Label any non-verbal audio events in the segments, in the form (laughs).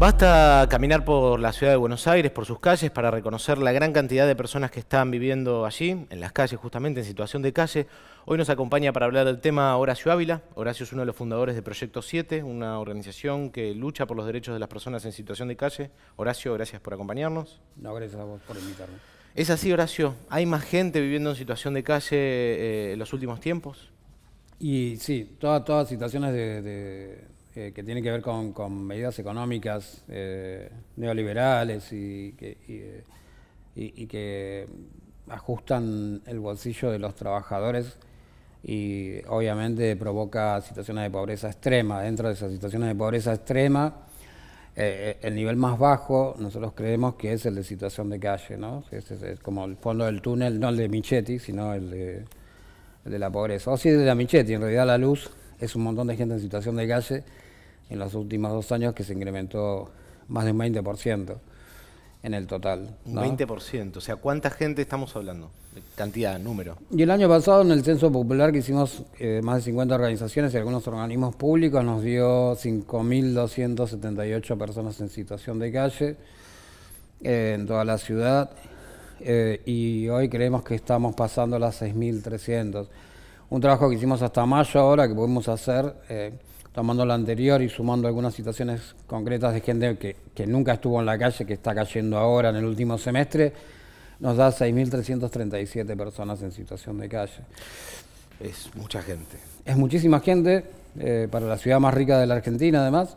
Basta caminar por la ciudad de Buenos Aires, por sus calles, para reconocer la gran cantidad de personas que están viviendo allí, en las calles justamente, en situación de calle. Hoy nos acompaña para hablar del tema Horacio Ávila. Horacio es uno de los fundadores de Proyecto 7, una organización que lucha por los derechos de las personas en situación de calle. Horacio, gracias por acompañarnos. No, gracias a vos por invitarme. ¿Es así, Horacio? ¿Hay más gente viviendo en situación de calle eh, en los últimos tiempos? Y sí, todas todas situaciones de eh, que tiene que ver con, con medidas económicas eh, neoliberales y que, eh, y, que, ajustan el bolsillo de los trabajadores y obviamente provoca situaciones de pobreza extrema. Dentro de esas situaciones de pobreza extrema, el nivel más bajo nosotros creemos que es el de situación de calle, ¿no? Es, como el fondo del túnel, no el de Michetti, sino el de, la pobreza. O sí, es de la Michetti, en realidad la luz es un montón de gente en situación de calle en los últimos dos años que se incrementó más de un 20% en el total. Un 20%, o sea, ¿cuánta gente estamos hablando? Cantidad, número. Y el año pasado en el censo popular que hicimos eh, más de 50 organizaciones y algunos organismos públicos nos dio 5.278 personas en situación de calle eh, en toda la ciudad eh, y hoy creemos que estamos pasando las 6.300 un trabajo que hicimos hasta mayo ahora, que pudimos hacer, eh, tomando lo anterior y sumando algunas situaciones concretas de gente que, nunca estuvo en la calle, que está cayendo ahora en el último semestre, nos da 6.337 personas en situación de calle. Es mucha gente. Es muchísima gente, eh, para la ciudad más rica de la Argentina además.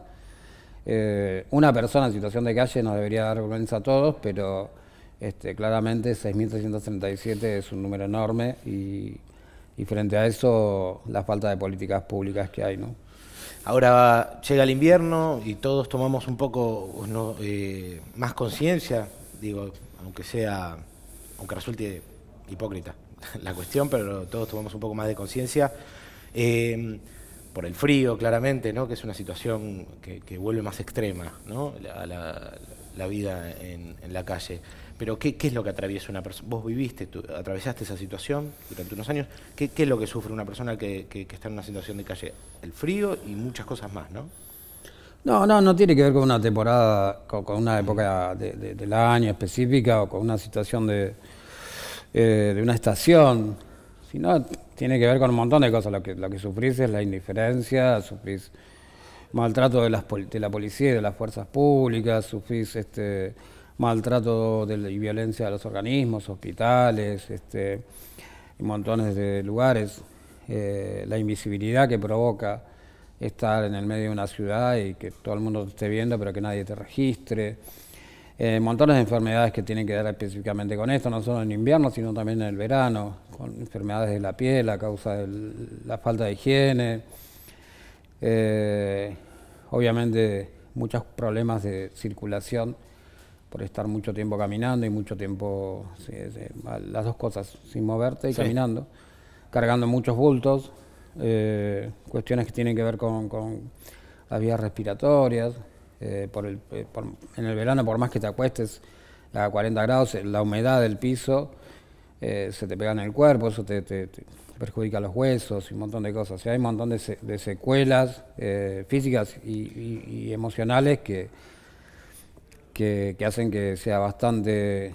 Eh, una persona en situación de calle nos debería dar vergüenza a todos, pero este, claramente 6.337 es un número enorme y y frente a eso la falta de políticas públicas que hay, ¿no? Ahora llega el invierno y todos tomamos un poco eh, más conciencia, digo, aunque sea, aunque resulte hipócrita (laughs) la cuestión, pero todos tomamos un poco más de conciencia. Eh, por el frío, claramente, ¿no? que es una situación que, vuelve más extrema ¿no? la, vida en la calle. Pero ¿qué, es lo que atraviesa una persona? Vos viviste, atravesaste esa situación durante unos años. ¿Qué, es lo que sufre una persona que, está en una situación de calle? El frío y muchas cosas más, ¿no? No, no, no tiene que ver con una temporada, con, una época del año específica o con una situación eh, de, una estación, sino tiene que ver con un montón de cosas. Lo que, lo que sufrís es la indiferencia, sufrís maltrato de, las, de la policía y de las fuerzas públicas, sufrís este, maltrato de, y violencia a los organismos, hospitales, este, montones de lugares, eh, la invisibilidad que provoca estar en el medio de una ciudad y que todo el mundo te esté viendo pero que nadie te registre. Eh, montones de enfermedades que tienen que ver específicamente con esto, no solo en invierno, sino también en el verano, con enfermedades de la piel a causa de la falta de higiene, eh, obviamente muchos problemas de circulación por estar mucho tiempo caminando y mucho tiempo, las dos cosas, sin moverte y caminando, cargando muchos bultos, eh, cuestiones que tienen que ver con, las vías respiratorias, eh, por el, eh, en el verano por más que te acuestes a 40 grados, la humedad del piso se te pega en el cuerpo, eso te, te, perjudica los huesos y un montón de cosas. hay un montón de, secuelas físicas y emocionales que que, hacen que sea bastante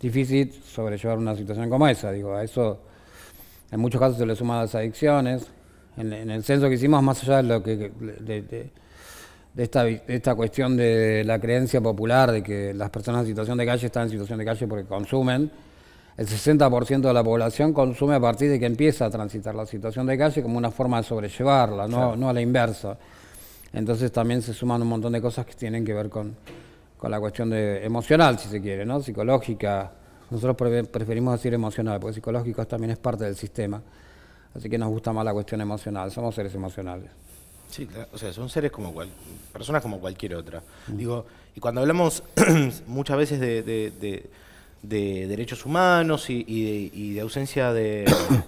difícil sobrellevar una situación como esa. Digo, a eso en muchos casos se le suman las adicciones. En, el censo que hicimos, más allá de lo que de, esta, cuestión de la creencia popular de que las personas en situación de calle están en situación de calle porque consumen, el 60% de la población consume a partir de que empieza a transitar la situación de calle como una forma de sobrellevarla, no, no a la inversa. Entonces también se suman un montón de cosas que tienen que ver con, con la cuestión de emocional, si se quiere, ¿no? Psicológica. Nosotros preferimos decir emocional, porque psicológico también es parte del sistema. Así que nos gusta más la cuestión emocional, somos seres emocionales. Sí, o sea, son seres como cual, personas como cualquier otra. Digo, y cuando hablamos (clears throat) muchas veces de, derechos humanos y, de, ausencia de,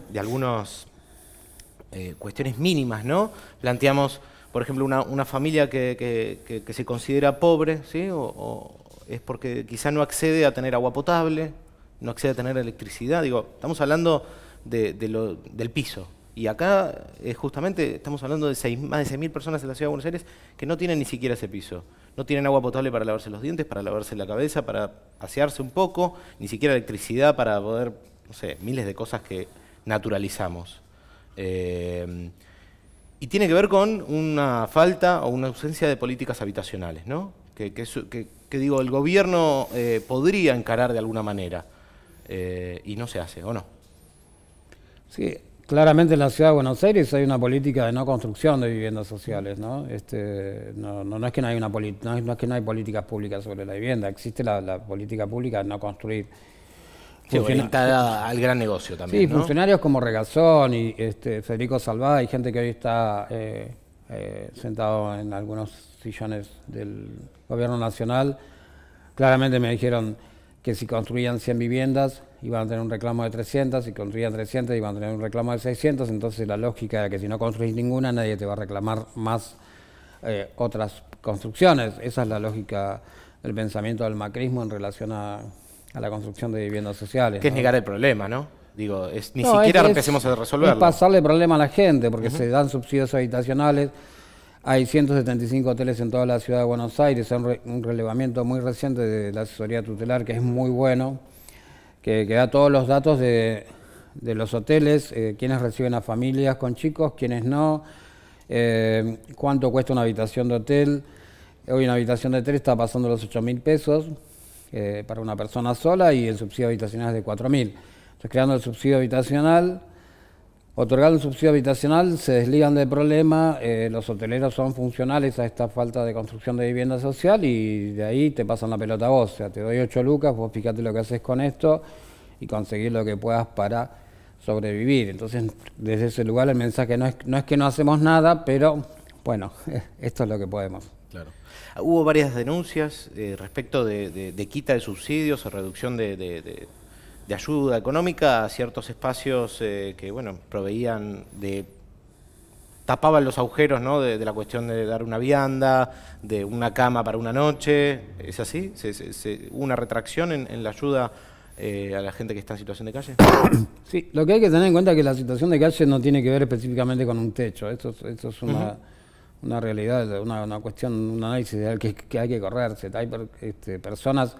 de algunas eh, cuestiones mínimas, ¿no? Planteamos por ejemplo, una, familia que, se considera pobre, ¿sí? O, es porque quizá no accede a tener agua potable, no accede a tener electricidad. Digo, estamos hablando del piso. Y acá, es eh, justamente, estamos hablando de seis, más de 6.000 personas en la ciudad de Buenos Aires que no tienen ni siquiera ese piso. No tienen agua potable para lavarse los dientes, para lavarse la cabeza, para asearse un poco, ni siquiera electricidad para poder, no sé, miles de cosas que naturalizamos. Eh, y tiene que ver con una falta o una ausencia de políticas habitacionales, ¿no? Que, digo, el gobierno eh, podría encarar de alguna manera eh, y no se hace, ¿o no? Sí, claramente en la ciudad de Buenos Aires hay una política de no construcción de viviendas sociales, ¿no? Este, no, es que no hay una políticas públicas sobre la vivienda, existe la, la política pública de no construir. Sí, al gran negocio también. Sí, funcionarios como Regazón y este, Federico Salvada, y gente que hoy está eh, eh, sentado en algunos sillones del gobierno nacional, claramente me dijeron que si construían 100 viviendas iban a tener un reclamo de 300, si construían 300 iban a tener un reclamo de 600, entonces la lógica era que si no construís ninguna nadie te va a reclamar más eh, otras construcciones. Esa es la lógica del pensamiento del macrismo en relación a a la construcción de viviendas sociales. Que es negar el problema, ¿no? Digo, es, ni siquiera empecemos a resolverlo. Es pasarle el problema a la gente, porque se dan subsidios habitacionales. Hay 175 hoteles en toda la ciudad de Buenos Aires, un, un relevamiento muy reciente de la asesoría tutelar que es muy bueno, que, da todos los datos de, los hoteles, eh, quiénes quienes reciben a familias con chicos, quiénes no, eh, cuánto cuesta una habitación de hotel. Hoy una habitación de hotel está pasando los 8 mil pesos, eh, para una persona sola y el subsidio habitacional es de 4.000. Entonces, creando el subsidio habitacional, otorgando el subsidio habitacional, se desligan del problema, eh, los hoteleros son funcionales a esta falta de construcción de vivienda social y de ahí te pasan la pelota a vos. O sea, te doy 8 lucas, vos fíjate lo que haces con esto y conseguir lo que puedas para sobrevivir. Entonces, desde ese lugar el mensaje no es, no es que no hacemos nada, pero bueno, (laughs) esto es lo que podemos. Hubo varias denuncias eh, respecto de, quita de subsidios o reducción de, ayuda económica a ciertos espacios eh, que, bueno, proveían de tapaban los agujeros ¿no? de, la cuestión de dar una vianda, de una cama para una noche. ¿Es así? ¿Se, una retracción en, la ayuda eh, a la gente que está en situación de calle? Sí, lo que hay que tener en cuenta es que la situación de calle no tiene que ver específicamente con un techo. Esto, esto es una una realidad, una, una cuestión, un análisis ideal que, hay que correrse. Hay este, personas,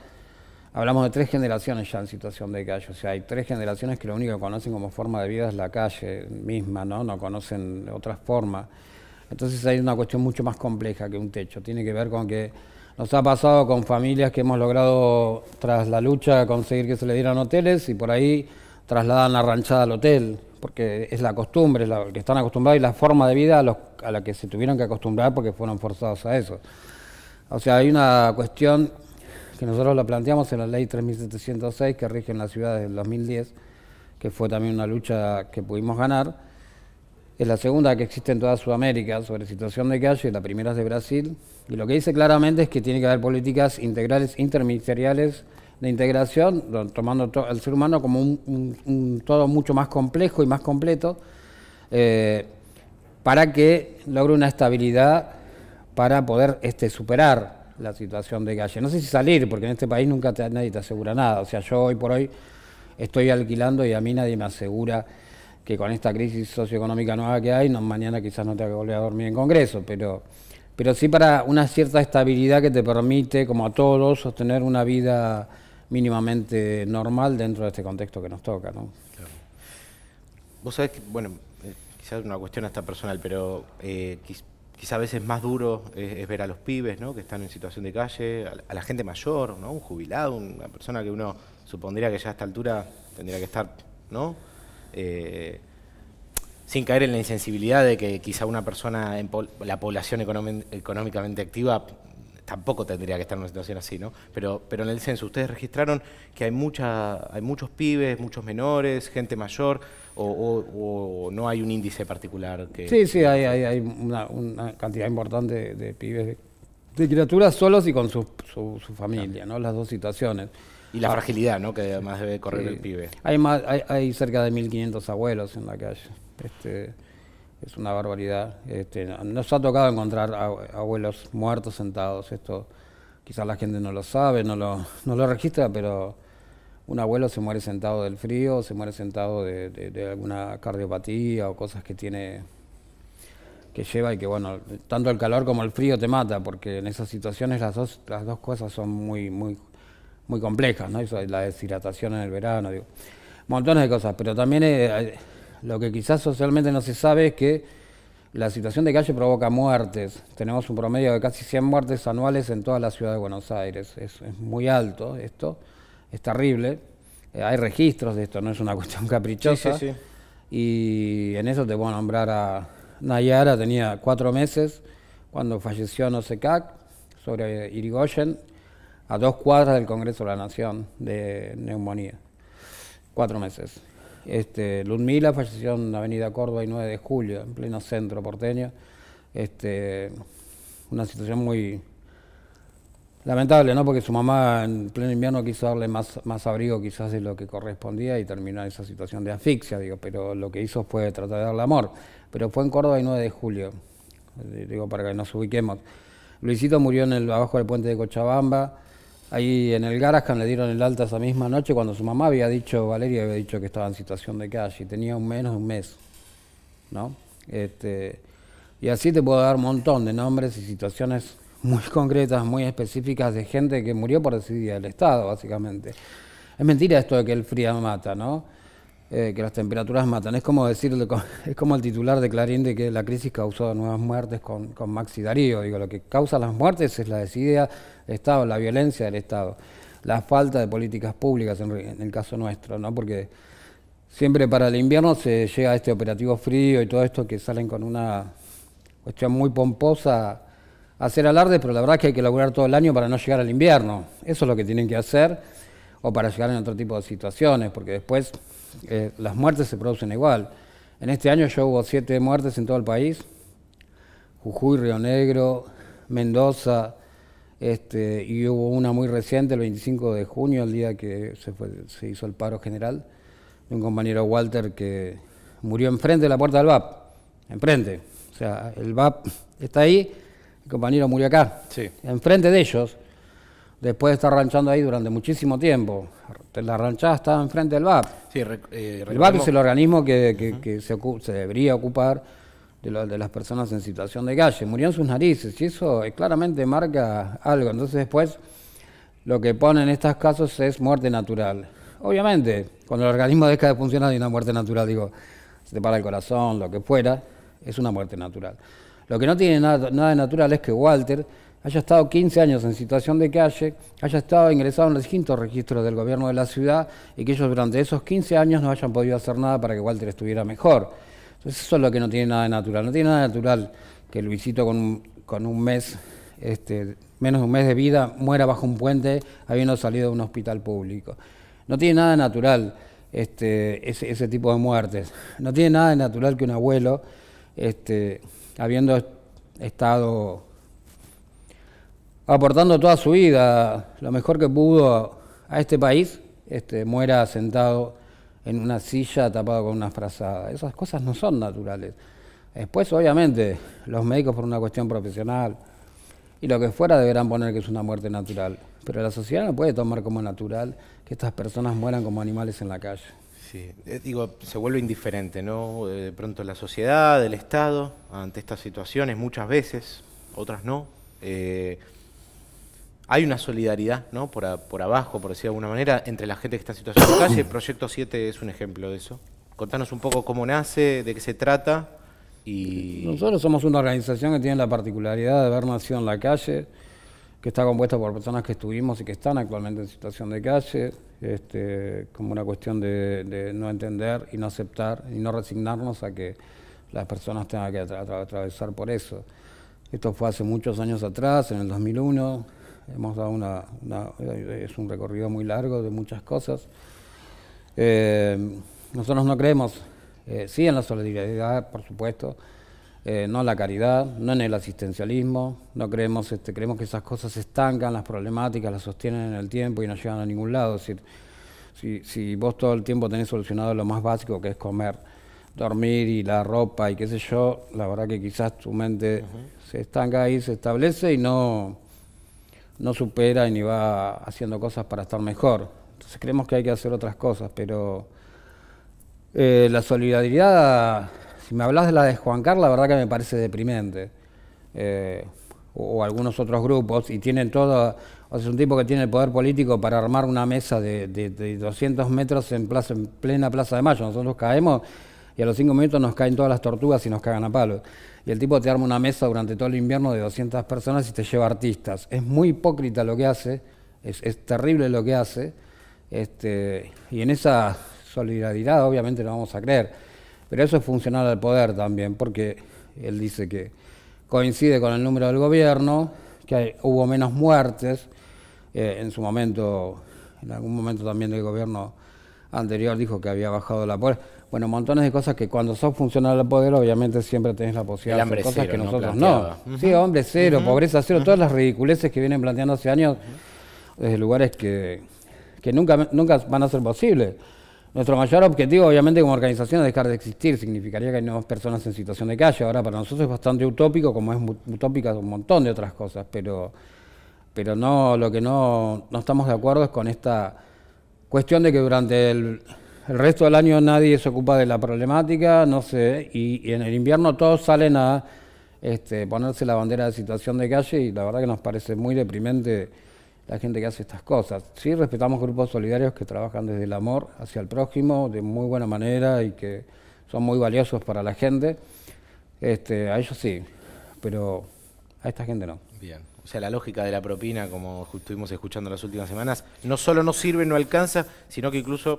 hablamos de tres generaciones ya en situación de calle, o sea, hay tres generaciones que lo único que conocen como forma de vida es la calle misma, ¿no? No conocen otras formas. Entonces hay una cuestión mucho más compleja que un techo, tiene que ver con que nos ha pasado con familias que hemos logrado, tras la lucha, conseguir que se le dieran hoteles y por ahí trasladan la ranchada al hotel porque es la costumbre, es la que están acostumbrados y la forma de vida a, la que se tuvieron que acostumbrar porque fueron forzados a eso. O sea, hay una cuestión que nosotros la planteamos en la ley 3706 que rige en las ciudad del 2010, que fue también una lucha que pudimos ganar. Es la segunda que existe en toda Sudamérica sobre situación de calle, la primera es de Brasil. Y lo que dice claramente es que tiene que haber políticas integrales interministeriales de integración, tomando al ser humano como un, todo mucho más complejo y más completo, eh, para que logre una estabilidad para poder este, superar la situación de calle. No sé si salir, porque en este país nunca nadie te asegura nada. O sea, yo hoy por hoy estoy alquilando y a mí nadie me asegura que con esta crisis socioeconómica nueva que hay, mañana quizás no te que volver a dormir en Congreso, pero, pero sí para una cierta estabilidad que te permite, como a todos, sostener una vida mínimamente normal dentro de este contexto que nos toca. ¿no? Claro. Vos sabés que, bueno, eh, quizás quizás una cuestión hasta personal, pero eh, quizás a veces más duro es, ver a los pibes ¿no? que están en situación de calle, a, la gente mayor, ¿no? un jubilado, una persona que uno supondría que ya a esta altura tendría que estar, ¿no? Eh, sin caer en la insensibilidad de que quizá una persona en la población económicamente activa tampoco tendría que estar en una situación así, ¿no? Pero, pero en el censo, ustedes registraron que hay, mucha, hay muchos pibes, muchos menores, gente mayor, o, no hay un índice particular que... Sí, sí, hay, hay, una, cantidad importante de, pibes, de, criaturas solos y con su, su, familia, ¿no? Las dos situaciones. Y la ah, fragilidad, ¿no? Que además debe correr el pibe. Hay, más, hay, hay cerca de 1.500 abuelos en la calle. Este, es una barbaridad. Este, nos ha tocado encontrar abuelos muertos sentados. Esto quizás la gente no lo sabe, no lo, no lo registra, pero un abuelo se muere sentado del frío, se muere sentado de, alguna cardiopatía o cosas que tiene que lleva y que bueno, tanto el calor como el frío te mata, porque en esas situaciones las dos, las dos cosas son muy, muy, muy complejas, ¿no? Eso, la deshidratación en el verano, digo, montones de cosas, pero también eh, lo que quizás socialmente no se sabe es que la situación de calle provoca muertes. Tenemos un promedio de casi 100 muertes anuales en toda la ciudad de Buenos Aires. Es, muy alto esto, es terrible. Eh, hay registros de esto, no es una (laughs) cuestión caprichosa. Y en eso te voy a nombrar a Nayara, tenía cuatro meses cuando falleció en OSECAC, sobre Irigoyen, a dos cuadras del Congreso de la Nación de neumonía. Cuatro meses. Este, Ludmila falleció en la Avenida Córdoba y 9 de julio, en pleno centro porteño. Este, una situación muy lamentable, ¿no? Porque su mamá en pleno invierno quiso darle más, abrigo quizás de lo que correspondía y terminó en esa situación de asfixia, digo, pero lo que hizo fue tratar de darle amor. Pero fue en Córdoba y 9 de julio, eh, digo, para que nos ubiquemos. Luisito murió en el, abajo del puente de Cochabamba. Ahí en el Garajan le dieron el alta esa misma noche cuando su mamá había dicho, Valeria había dicho que estaba en situación de calle, tenía un menos de un mes, ¿no? Este, y así te puedo dar un montón de nombres y situaciones muy concretas, muy específicas de gente que murió por decidir del Estado, básicamente. Es mentira esto de que el frío mata, ¿no? Eh, que las temperaturas matan. Es como decirle, (laughs) es como el titular de Clarín de que la crisis causó nuevas muertes con, con Maxi Darío. Digo, lo que causa las muertes es la desidia del Estado, la violencia del Estado, la falta de políticas públicas en, el caso nuestro, ¿no? Porque siempre para el invierno se llega a este operativo frío y todo esto que salen con una cuestión muy pomposa a hacer alarde, pero la verdad es que hay que laburar todo el año para no llegar al invierno. Eso es lo que tienen que hacer o para llegar en otro tipo de situaciones, porque después eh, las muertes se producen igual. En este año yo hubo siete muertes en todo el país, Jujuy, Río Negro, Mendoza, este, y hubo una muy reciente, el 25 de junio, el día que se, hizo el paro general, de un compañero Walter que murió enfrente de la puerta del VAP, enfrente. O sea, el VAP está ahí, el compañero murió acá, enfrente de ellos después de estar ranchando ahí durante muchísimo tiempo. La ranchada estaba enfrente del VAP. Eh, el VAP es el organismo que, se, debería ocupar de, las personas en situación de calle. Murió en sus narices y eso claramente marca algo. Entonces después lo que pone en estos casos es muerte natural. Obviamente, cuando el organismo deja de funcionar y una muerte natural, digo, se te para el corazón, lo que fuera, es una muerte natural. Lo que no tiene nada, nada de natural es que Walter haya estado 15 años en situación de calle, haya estado ingresado en los distintos registros del gobierno de la ciudad y que ellos durante esos 15 años no hayan podido hacer nada para que Walter estuviera mejor. Entonces eso es lo que no tiene nada de natural. No tiene nada de natural que Luisito con, con un mes, este, menos de un mes de vida, muera bajo un puente habiendo salido de un hospital público. No tiene nada de natural este, ese, tipo de muertes. No tiene nada de natural que un abuelo, este, habiendo estado aportando toda su vida, lo mejor que pudo a, este país, este, muera sentado en una silla tapado con una frazada. Esas cosas no son naturales. Después, obviamente, los médicos por una cuestión profesional y lo que fuera deberán poner que es una muerte natural. Pero la sociedad no puede tomar como natural que estas personas mueran como animales en la calle. Sí, eh, digo, se vuelve indiferente, ¿no? Eh, de pronto la sociedad, el Estado, ante estas situaciones muchas veces, otras no. Eh, hay una solidaridad, ¿no? Por, por abajo, por decir de alguna manera, entre la gente que está en situación de calle. (coughs) Proyecto 7 es un ejemplo de eso. Contanos un poco cómo nace, de qué se trata. Y... Nosotros somos una organización que tiene la particularidad de haber nacido en la calle, que está compuesta por personas que estuvimos y que están actualmente en situación de calle, este, como una cuestión de, no entender y no aceptar y no resignarnos a que las personas tengan que atravesar por eso. Esto fue hace muchos años atrás, en el 2001, Hemos dado una, es un recorrido muy largo de muchas cosas. Eh, nosotros no creemos, eh, sí en la solidaridad, por supuesto, eh, no en la caridad, no en el asistencialismo, no creemos, este, creemos que esas cosas se estancan, las problemáticas las sostienen en el tiempo y no llegan a ningún lado. si, vos todo el tiempo tenés solucionado lo más básico que es comer, dormir y la ropa y qué sé yo, la verdad que quizás tu mente se estanca ahí, se establece y no, no supera y ni va haciendo cosas para estar mejor. Entonces creemos que hay que hacer otras cosas, pero eh, la solidaridad, si me hablas de la de Juan Carlos, la verdad que me parece deprimente. Eh, o, algunos otros grupos, y tienen todo, o sea, es un tipo que tiene el poder político para armar una mesa de, de, 200 metros en, en plena Plaza de Mayo. Nosotros caemos y a los cinco minutos nos caen todas las tortugas y nos cagan a palos y el tipo te arma una mesa durante todo el invierno de 200 personas y te lleva artistas. Es muy hipócrita lo que hace, es, terrible lo que hace, este, y en esa solidaridad obviamente lo vamos a creer, pero eso es funcional al poder también, porque él dice que coincide con el número del gobierno, que hubo menos muertes, eh, en su momento, en algún momento también el gobierno anterior dijo que había bajado la pobreza bueno, montones de cosas que cuando sos funcional al poder, obviamente siempre tenés la posibilidad de hacer cosas que nosotros no. Sí, hombre cero, pobreza cero, todas las ridiculeces que vienen planteando hace años desde lugares que, nunca, nunca van a ser posibles. Nuestro mayor objetivo, obviamente, como organización es dejar de existir. Significaría que hay nuevas personas en situación de calle. Ahora, para nosotros es bastante utópico, como es utópica un montón de otras cosas, pero, pero no, lo que no, no estamos de acuerdo es con esta cuestión de que durante el el resto del año nadie se ocupa de la problemática, no sé, y, en el invierno todos salen a este, ponerse la bandera de situación de calle y la verdad que nos parece muy deprimente la gente que hace estas cosas. Sí, respetamos grupos solidarios que trabajan desde el amor hacia el prójimo de muy buena manera y que son muy valiosos para la gente. Este, a ellos sí, pero a esta gente no. Bien. O sea, la lógica de la propina, como estuvimos escuchando las últimas semanas, no solo no sirve, no alcanza, sino que incluso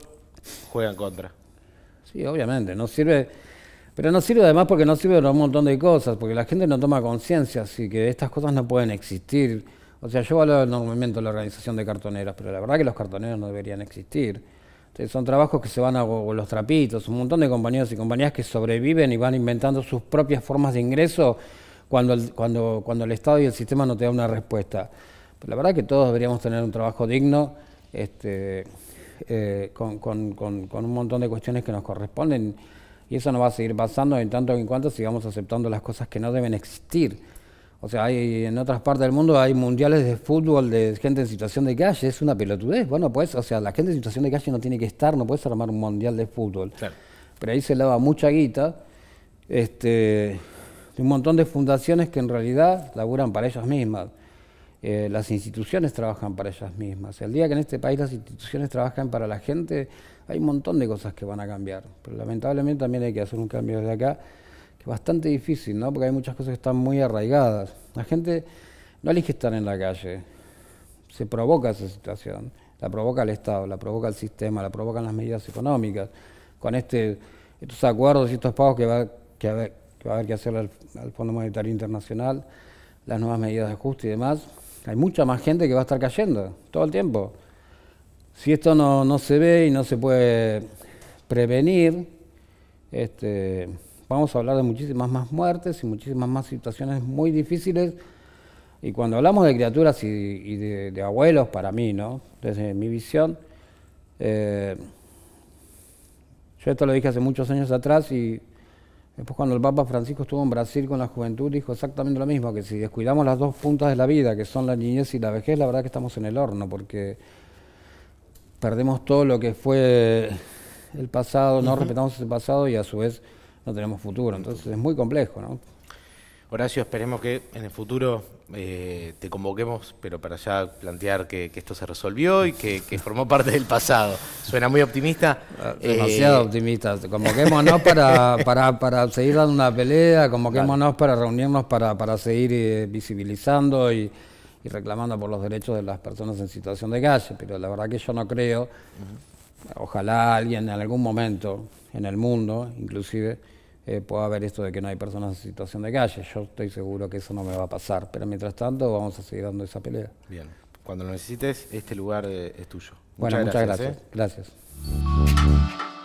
Juega en contra. Sí, obviamente, no sirve. Pero no sirve además porque no sirve para un montón de cosas, porque la gente no toma conciencia, así que estas cosas no pueden existir. O sea, yo valoro enormemente la organización de cartoneros, pero la verdad que los cartoneros no deberían existir. Entonces, son trabajos que se van a los trapitos, un montón de compañeros y compañías que sobreviven y van inventando sus propias formas de ingreso cuando el, cuando, cuando el Estado y el sistema no te da una respuesta. Pero la verdad que todos deberíamos tener un trabajo digno. Este, eh, con, un montón de cuestiones que nos corresponden y eso no va a seguir pasando en tanto en cuanto sigamos aceptando las cosas que no deben existir. O sea, hay, en otras partes del mundo hay mundiales de fútbol de gente en situación de calle, es una pelotudez. Bueno, pues, o sea, la gente en situación de calle no tiene que estar, no puedes armar un mundial de fútbol. Pero ahí se lava mucha guita este, de un montón de fundaciones que en realidad laburan para ellas mismas. Eh, las instituciones trabajan para ellas mismas. El día que en este país las instituciones trabajan para la gente, hay un montón de cosas que van a cambiar. Pero lamentablemente también hay que hacer un cambio desde acá, que es bastante difícil, ¿no? Porque hay muchas cosas que están muy arraigadas. La gente no elige estar en la calle, se provoca esa situación. La provoca el Estado, la provoca el sistema, la provocan las medidas económicas. Con este, estos acuerdos y estos pagos que va, que, va a haber que hacer al, al Fondo Monetario Internacional, las nuevas medidas de ajuste y demás, hay mucha más gente que va a estar cayendo todo el tiempo. Si esto no, se ve y no se puede prevenir, este, vamos a hablar de muchísimas más muertes y muchísimas más situaciones muy difíciles. Y cuando hablamos de criaturas y, de, abuelos, para mí, ¿no? desde mi visión, eh, yo esto lo dije hace muchos años atrás y Después cuando el Papa Francisco estuvo en Brasil con la juventud dijo exactamente lo mismo, que si descuidamos las dos puntas de la vida, que son la niñez y la vejez, la verdad que estamos en el horno, porque perdemos todo lo que fue el pasado, no respetamos ese pasado y a su vez no tenemos futuro. Entonces es muy complejo, ¿no? Horacio, esperemos que en el futuro eh, te convoquemos, pero para ya plantear que, esto se resolvió y que, formó parte del pasado. Suena muy optimista. Ah, demasiado eh, optimista. Convoquémonos para, para, seguir dando una pelea, convoquémonos para reunirnos, para, seguir eh, visibilizando y, y, reclamando por los derechos de las personas en situación de calle. Pero la verdad que yo no creo, ojalá alguien en algún momento en el mundo, inclusive, eh, pueda haber esto de que no hay personas en situación de calle. Yo estoy seguro que eso no me va a pasar, pero mientras tanto vamos a seguir dando esa pelea. Bien, cuando lo necesites, este lugar eh, es tuyo. Bueno, muchas, Gracias. gracias. ¿eh?